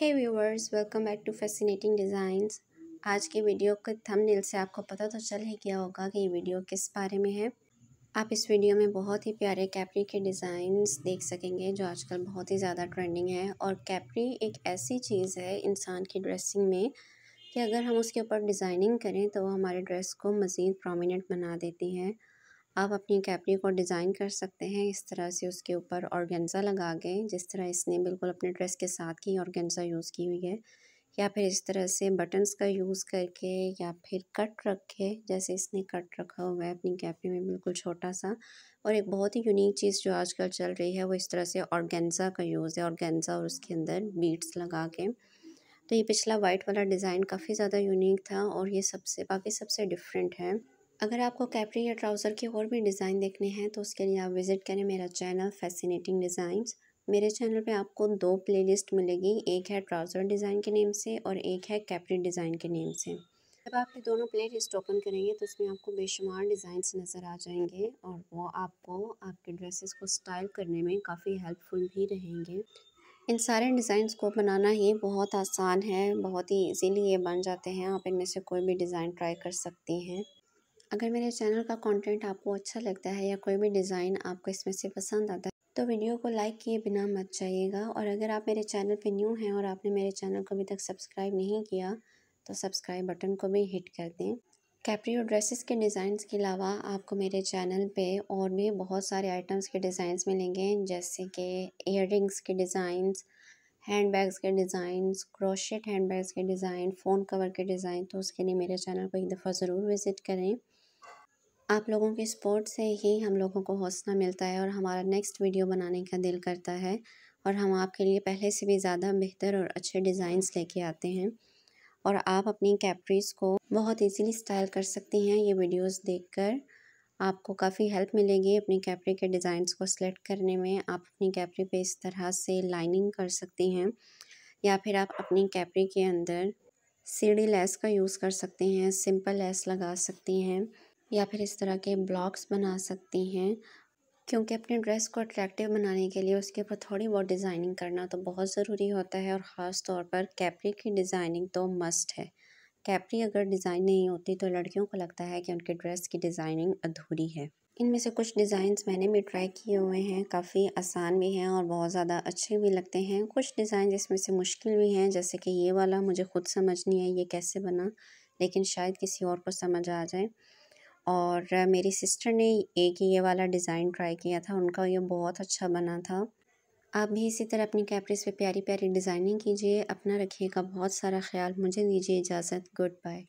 hey viewers welcome back to fascinating designs आज के video के थंबनेल से आपको पता तो चल ही गया होगा कि ये वीडियो किस बारे में है आप इस वीडियो में बहुत ही प्यारे कैपरी के डिज़ाइंस देख सकेंगे जो आजकल बहुत ही ज़्यादा ट्रेंडिंग है और कैपरी एक ऐसी चीज़ है इंसान की ड्रेसिंग में कि अगर हम उसके ऊपर डिज़ाइनिंग करें तो वो हमारे ड्रेस को मज़ीद प्रोमिनेंट बना देती है आप अपनी कैपरी को डिज़ाइन कर सकते हैं इस तरह से उसके ऊपर ऑर्गेन्ज़ा लगा के जिस तरह इसने बिल्कुल अपने ड्रेस के साथ की ऑर्गेन्ज़ा यूज़ की हुई है या फिर इस तरह से बटन्स का यूज़ करके या फिर कट रख के जैसे इसने कट रखा हुआ है अपनी कैपरी में बिल्कुल छोटा सा और एक बहुत ही यूनिक चीज़ जो आजकल चल रही है वो इस तरह से ऑर्गेन्ज़ा का यूज़ है ऑर्गेन्ज़ा और उसके अंदर बीट्स लगा के तो ये पिछला वाइट वाला डिज़ाइन काफ़ी ज़्यादा यूनिक था और ये सबसे बाकी सबसे डिफरेंट है अगर आपको कैप्री या ट्राउज़र के और भी डिज़ाइन देखने हैं तो उसके लिए आप विज़िट करें मेरा चैनल फैसिनेटिंग डिज़ाइंस मेरे चैनल पे आपको दो प्लेलिस्ट मिलेगी एक है ट्राउज़र डिज़ाइन के नेम से और एक है कैपरी डिज़ाइन के नेम से जब आप ये दोनों प्ले लिस्ट ओपन करेंगे तो उसमें आपको बेशुमार डिज़ाइन नज़र आ जाएंगे और वो आपको आपके ड्रेसेस को स्टाइल करने में काफ़ी हेल्पफुल भी रहेंगे इन सारे डिज़ाइंस को बनाना ही बहुत आसान है बहुत ही इजीली ये बन जाते हैं आप इनमें से कोई भी डिज़ाइन ट्राई कर सकती हैं अगर मेरे चैनल का कंटेंट आपको अच्छा लगता है या कोई भी डिज़ाइन आपको इसमें से पसंद आता है तो वीडियो को लाइक किए बिना मत जाइएगा और अगर आप मेरे चैनल पे न्यू हैं और आपने मेरे चैनल को अभी तक सब्सक्राइब नहीं किया तो सब्सक्राइब बटन को भी हिट कर दें कैप्रियो ड्रेसेस के डिज़ाइंस के अलावा आपको मेरे चैनल पे और भी बहुत सारे आइटम्स के डिज़ाइंस मिलेंगे जैसे कि इयर के डिज़ाइंस हैंड बैग्स के डिज़ाइंस क्रोशेट हैंड बैग्स के डिज़ाइन फ़ोन कवर के डिज़ाइन तो उसके लिए मेरे चैनल को एक दफ़ा ज़रूर विज़िट करें आप लोगों के सपोर्ट से ही हम लोगों को हौसला मिलता है और हमारा नेक्स्ट वीडियो बनाने का दिल करता है और हम आपके लिए पहले से भी ज़्यादा बेहतर और अच्छे डिज़ाइंस लेके आते हैं और आप अपनी कैपरीज को बहुत इजीली स्टाइल कर सकती हैं ये वीडियोस देखकर आपको काफ़ी हेल्प मिलेगी अपनी कैप्री के डिज़ाइंस को सिलेक्ट करने में आप अपनी कैपरी पे इस तरह से लाइनिंग कर सकती हैं या फिर आप अपनी कैपरी के अंदर सीढ़ी लेस का यूज़ कर सकती हैं सिंपल लेस लगा सकती हैं या फिर इस तरह के ब्लॉक्स बना सकती हैं क्योंकि अपने ड्रेस को अट्रैक्टिव बनाने के लिए उसके ऊपर थोड़ी बहुत डिज़ाइनिंग करना तो बहुत ज़रूरी होता है और ख़ास तौर पर कैपरी की डिज़ाइनिंग तो मस्ट है कैपरी अगर डिज़ाइन नहीं होती तो लड़कियों को लगता है कि उनके ड्रेस की डिज़ाइनिंग अधूरी है इनमें से कुछ डिज़ाइंस मैंने भी ट्राई किए हुए हैं काफ़ी आसान भी हैं और बहुत ज़्यादा अच्छे भी लगते हैं कुछ डिज़ाइन इसमें से मुश्किल भी हैं जैसे कि ये वाला मुझे खुद समझ नहीं है ये कैसे बना लेकिन शायद किसी और को समझ आ जाए और मेरी सिस्टर ने एक ये वाला डिज़ाइन ट्राई किया था उनका ये बहुत अच्छा बना था आप भी इसी तरह अपनी कैपरीज पे प्यारी प्यारी डिज़ाइनिंग कीजिए अपना रखिएगा बहुत सारा ख्याल मुझे दीजिए इजाज़त गुड बाय